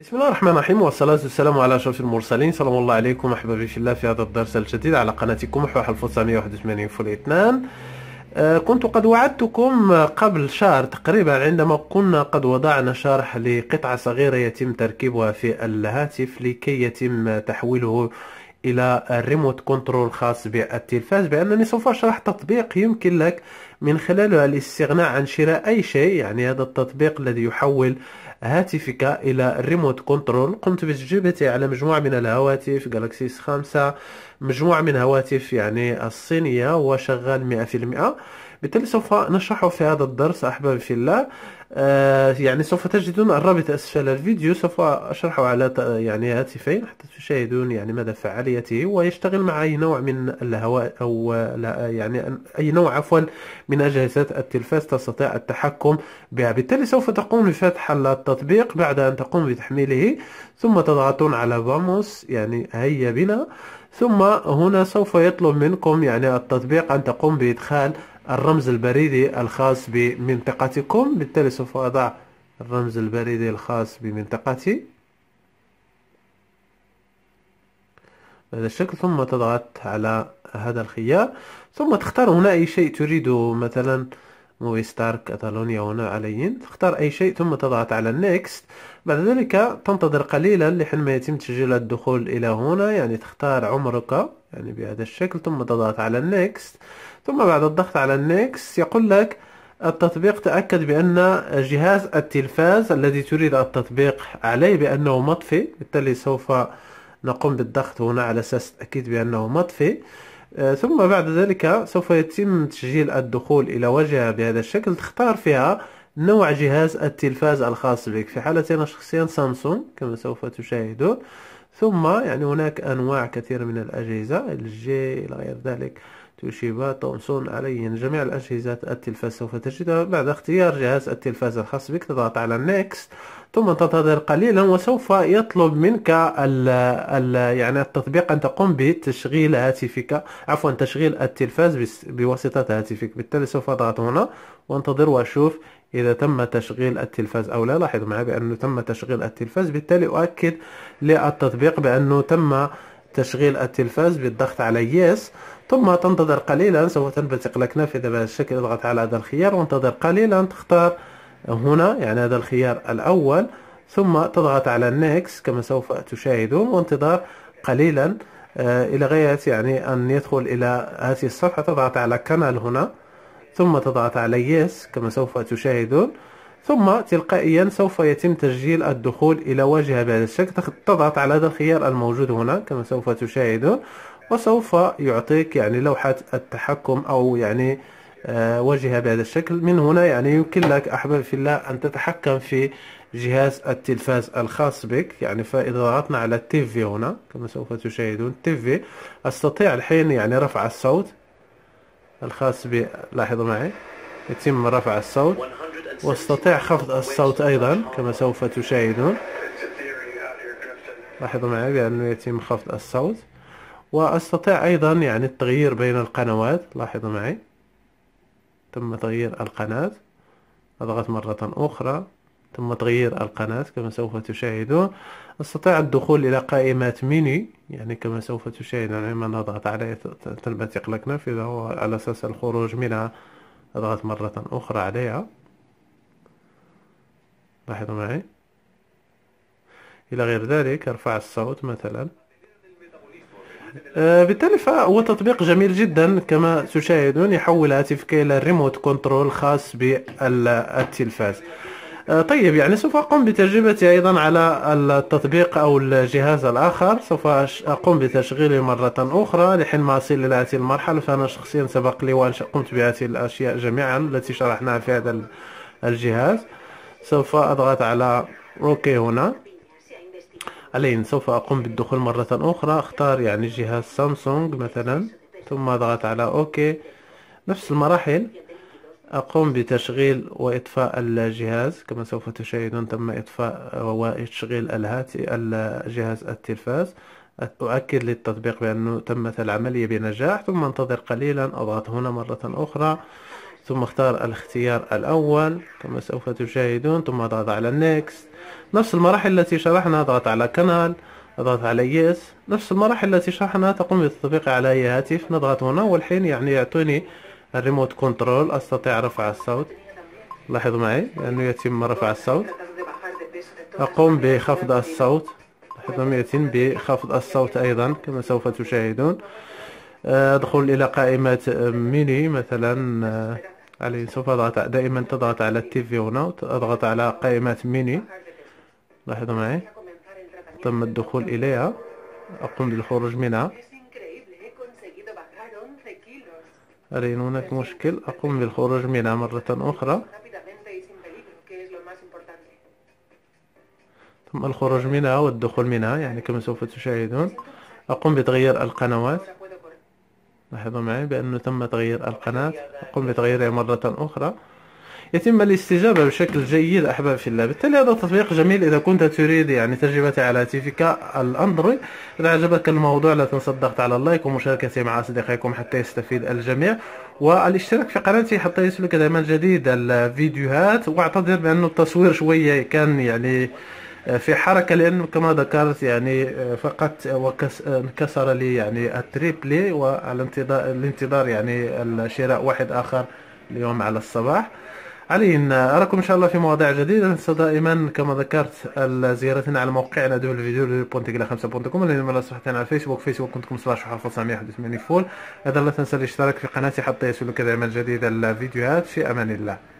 بسم الله الرحمن الرحيم والصلاة والسلام على أشرف المرسلين سلام الله عليكم أحبابي في الله في هذا الدرس الجديد على قناتكم حواح 1981 فول 2 آه، كنت قد وعدتكم قبل شهر تقريبا عندما كنا قد وضعنا شرح لقطعة صغيرة يتم تركيبها في الهاتف لكي يتم تحويله الى الريموت كنترول خاص بالتلفاز بانني سوف اشرح تطبيق يمكن لك من خلاله الاستغناء عن شراء اي شيء يعني هذا التطبيق الذي يحول هاتفك الى الريموت كنترول قمت بتجربته على مجموعة من الهواتف جالاكسيس 5 مجموعة من هواتف يعني الصينية وشغال 100% بالتالي سوف نشرحه في هذا الدرس أحبابي في الله آه، يعني سوف تجدون الرابط أسفل الفيديو سوف أشرحه على يعني هاتفين حتى تشاهدون يعني مدى فعاليته ويشتغل مع أي نوع من الهواء أو لا يعني أي نوع عفوا من أجهزة التلفاز تستطيع التحكم بها بالتالي سوف تقوم بفتح التطبيق بعد أن تقوم بتحميله ثم تضغطون على باموس يعني هيا بنا ثم هنا سوف يطلب منكم يعني التطبيق أن تقوم بإدخال الرمز البريدي الخاص بمنطقتكم بالتالي سوف أضع الرمز البريدي الخاص بمنطقتي بهذا الشكل ثم تضغط على هذا الخيار ثم تختار هنا أي شيء تريد مثلا موي ستار كاتالونيا هنا عليين تختار أي شيء ثم تضغط على نيكست بعد ذلك تنتظر قليلا لحين ما يتم تسجيل الدخول إلى هنا يعني تختار عمرك يعني بهذا الشكل ثم تضغط على النيكست ثم بعد الضغط على النيكست يقول لك التطبيق تأكد بأن جهاز التلفاز الذي تريد التطبيق عليه بأنه مطفي بالتالي سوف نقوم بالضغط هنا على أساس التأكيد بأنه مطفي آه، ثم بعد ذلك سوف يتم تسجيل الدخول إلى واجهة بهذا الشكل تختار فيها نوع جهاز التلفاز الخاص بك في حالتنا شخصيا سامسونج كما سوف تشاهدون ثم يعني هناك أنواع كثيرة من الأجهزة الجي إلى غير ذلك توشيبا تومسون عليهم جميع الأجهزة التلفاز سوف تجدها بعد اختيار جهاز التلفاز الخاص بك تضغط على نيكست ثم تنتظر قليلا وسوف يطلب منك الـ الـ يعني التطبيق أن تقوم بتشغيل هاتفك عفوا تشغيل التلفاز بواسطة هاتفك بالتالي سوف أضغط هنا وانتظر وأشوف إذا تم تشغيل التلفاز أو لا لاحظوا معي بأنه تم تشغيل التلفاز بالتالي أؤكد للتطبيق بأنه تم تشغيل التلفاز بالضغط على يس ثم تنتظر قليلا سوف تنبثق لك نافذة بهذا الشكل اضغط على هذا الخيار وانتظر قليلا تختار هنا يعني هذا الخيار الأول ثم تضغط على next كما سوف تشاهدون وانتظار قليلا آه، إلى غاية يعني أن يدخل إلى هذه الصفحة تضغط على كانال هنا ثم تضغط على yes كما سوف تشاهدون ثم تلقائيا سوف يتم تسجيل الدخول إلى واجهة بهذا الشكل تضغط على هذا الخيار الموجود هنا كما سوف تشاهدون وسوف يعطيك يعني لوحة التحكم أو يعني آه، واجهة بهذا الشكل من هنا يعني يمكن لك أحباب في الله أن تتحكم في جهاز التلفاز الخاص بك يعني فإذا ضغطنا على التيفي هنا كما سوف تشاهدون تيفي أستطيع الحين يعني رفع الصوت الخاص بي لاحظوا معي يتم رفع الصوت واستطيع خفض الصوت أيضا كما سوف تشاهدون لاحظوا معي بأنه يتم خفض الصوت وأستطيع أيضا يعني التغيير بين القنوات لاحظوا معي تم تغيير القناة أضغط مرة أخرى ثم تغيير القناة كما سوف تشاهدون أستطيع الدخول إلى قائمات ميني يعني كما سوف تشاهدون عندما يعني نضغط عليه تنبتق لك نافذة وعلى أساس الخروج منها أضغط مرة أخرى عليها لاحظوا معي إلى غير ذلك ارفع الصوت مثلا آه، بالتالي فهو تطبيق جميل جدا كما تشاهدون يحول هاتفك إلى ريموت كنترول خاص بالتلفاز آه، طيب يعني سوف أقوم بتجربتي أيضا على التطبيق أو الجهاز الآخر سوف أقوم بتشغيله مرة أخرى لحين ما أصل إلى هذه المرحلة فأنا شخصيا سبق لي وأن قمت بهذه الأشياء جميعا التي شرحناها في هذا الجهاز سوف أضغط على أوكي هنا الين سوف أقوم بالدخول مرة أخرى أختار يعني جهاز سامسونج مثلا ثم أضغط على أوكي نفس المراحل أقوم بتشغيل وإطفاء الجهاز كما سوف تشاهدون تم إطفاء وتشغيل الهاتف جهاز التلفاز أؤكد للتطبيق بأنه تمت العملية بنجاح ثم انتظر قليلا أضغط هنا مرة أخرى ثم اختار الاختيار الأول كما سوف تشاهدون ثم اضغط على نيكست نفس المراحل التي شرحنا اضغط على كنال اضغط على يس نفس المراحل التي شرحنا تقوم بالتطبيق على أي هاتف نضغط هنا والحين يعني يعطيني الريموت كنترول أستطيع رفع الصوت لاحظوا معي لانه يعني يتم رفع الصوت أقوم بخفض الصوت لاحظوا يتم بخفض الصوت أيضا كما سوف تشاهدون أدخل إلى قائمة ميني مثلا علي سوف اضغط دائما تضغط على في هنا وتضغط على قائمة ميني لاحظوا معي تم الدخول اليها اقوم بالخروج منها علي هناك مشكل أقوم بالخروج منها مرة أخرى ثم الخروج منها والدخول منها يعني كما سوف تشاهدون أقوم بتغيير القنوات لاحظوا معي بأنه تم تغيير القناة قم بتغييرها مرة أخرى يتم الاستجابة بشكل جيد أحباب في الله بالتالي هذا تطبيق جميل إذا كنت تريد يعني تجربته على هاتفك الأندرويد إذا عجبك الموضوع لا تنسى الضغط على اللايك ومشاركته مع أصدقائكم حتى يستفيد الجميع والاشتراك في قناتي حتى يصلك دائما جديد الفيديوهات واعتذر بأنه التصوير شوية كان يعني في حركة لأن كما ذكرت يعني آه، فقط آه، آه، انكسر لي يعني التريبلي والانتظار الانتظار يعني الشراء واحد آخر اليوم على الصباح علينا أراكم إن شاء الله في مواضيع جديدة ننسى دائما كما ذكرت زيارتنا على موقعنا www.tegla5.com والذي على صفحتنا على فيسبوك facebook.com سلاش 1981 فول أيضا لا تنسى الاشتراك في قناتي حتى يصلك دائما جديد الفيديوهات في أمان الله